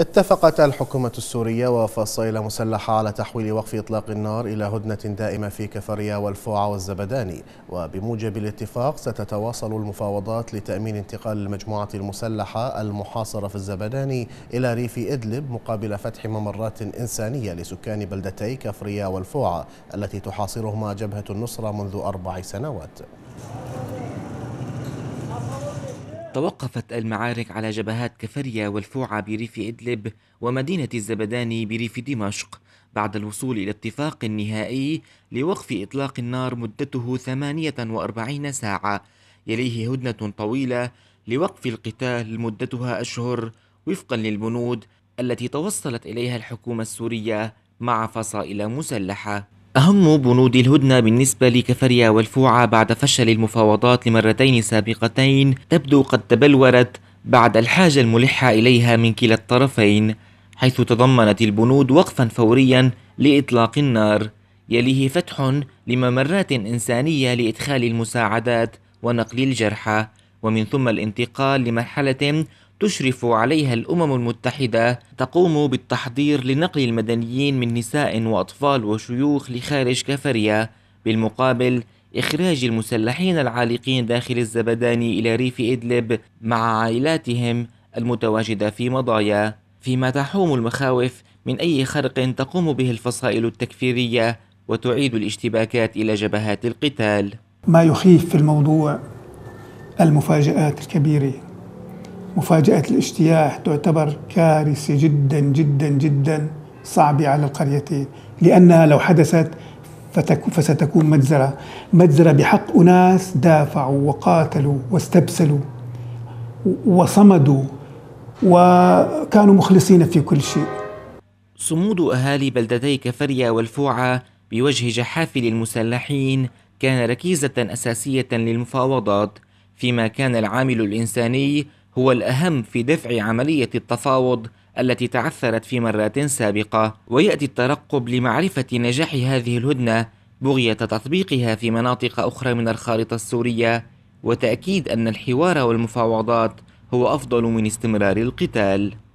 اتفقت الحكومة السورية وفصائل مسلحة على تحويل وقف إطلاق النار إلى هدنة دائمة في كفريا والفوعة والزبداني وبموجب الاتفاق ستتواصل المفاوضات لتأمين انتقال المجموعة المسلحة المحاصرة في الزبداني إلى ريف إدلب مقابل فتح ممرات إنسانية لسكان بلدتي كفريا والفوعة التي تحاصرهما جبهة النصرة منذ أربع سنوات توقفت المعارك على جبهات كفريا والفوعة بريف إدلب ومدينة الزبداني بريف دمشق بعد الوصول إلى اتفاق نهائي لوقف إطلاق النار مدته 48 ساعة يليه هدنة طويلة لوقف القتال مدتها أشهر وفقا للبنود التي توصلت إليها الحكومة السورية مع فصائل مسلحة أهم بنود الهدنة بالنسبة لكفريا والفوعة بعد فشل المفاوضات لمرتين سابقتين تبدو قد تبلورت بعد الحاجة الملحة إليها من كلا الطرفين حيث تضمنت البنود وقفا فوريا لإطلاق النار يليه فتح لممرات إنسانية لإدخال المساعدات ونقل الجرحى ومن ثم الانتقال لمرحلة تشرف عليها الأمم المتحدة تقوم بالتحضير لنقل المدنيين من نساء وأطفال وشيوخ لخارج كفريا بالمقابل إخراج المسلحين العالقين داخل الزبداني إلى ريف إدلب مع عائلاتهم المتواجدة في مضايا فيما تحوم المخاوف من أي خرق تقوم به الفصائل التكفيرية وتعيد الاشتباكات إلى جبهات القتال ما يخيف في الموضوع المفاجآت الكبيرة مفاجأة الاجتياح تعتبر كارثة جدا جدا جدا صعبة على القريتين لأنها لو حدثت فستكون مجزرة مجزرة بحق أناس دافعوا وقاتلوا واستبسلوا وصمدوا وكانوا مخلصين في كل شيء صمود أهالي بلدتي كفريا والفوعة بوجه جحافل المسلحين كان ركيزة أساسية للمفاوضات فيما كان العامل الإنساني هو الأهم في دفع عملية التفاوض التي تعثرت في مرات سابقة ويأتي الترقب لمعرفة نجاح هذه الهدنة بغية تطبيقها في مناطق أخرى من الخارطة السورية وتأكيد أن الحوار والمفاوضات هو أفضل من استمرار القتال